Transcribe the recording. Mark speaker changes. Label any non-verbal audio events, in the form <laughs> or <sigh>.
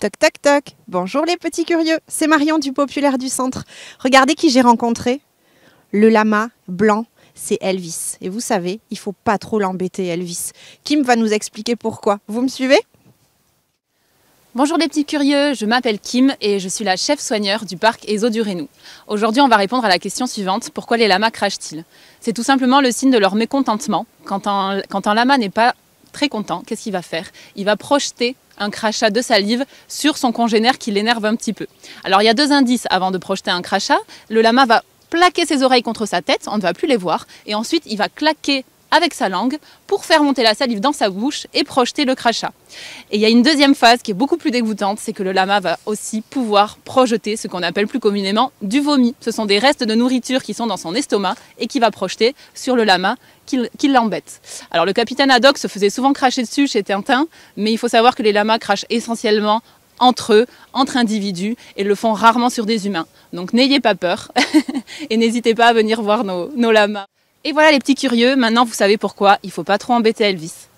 Speaker 1: Toc toc toc. Bonjour les petits curieux, c'est Marion du Populaire du Centre. Regardez qui j'ai rencontré. Le lama blanc, c'est Elvis. Et vous savez, il faut pas trop l'embêter Elvis. Kim va nous expliquer
Speaker 2: pourquoi. Vous me suivez Bonjour les petits curieux, je m'appelle Kim et je suis la chef soigneur du parc Ezo du Rénou. Aujourd'hui, on va répondre à la question suivante pourquoi les lamas crachent-ils C'est tout simplement le signe de leur mécontentement. Quand quand un lama n'est pas très content, qu'est-ce qu'il va faire Il va projeter un crachat de salive sur son congénère qui l'énerve un petit peu. Alors il y a deux indices avant de projeter un crachat. Le lama va plaquer ses oreilles contre sa tête, on ne va plus les voir, et ensuite il va claquer avec sa langue pour faire monter la salive dans sa bouche et projeter le crachat. Et il y a une deuxième phase qui est beaucoup plus dégoûtante, c'est que le lama va aussi pouvoir projeter ce qu'on appelle plus communément du vomi. Ce sont des restes de nourriture qui sont dans son estomac et qui va projeter sur le lama qui l'embête. Alors le capitaine Haddock se faisait souvent cracher dessus chez Tintin, mais il faut savoir que les lamas crachent essentiellement entre eux, entre individus, et le font rarement sur des humains. Donc n'ayez pas peur <laughs> et n'hésitez pas à venir voir nos lamas. Et voilà les petits curieux, maintenant vous savez pourquoi il faut pas trop embêter Elvis.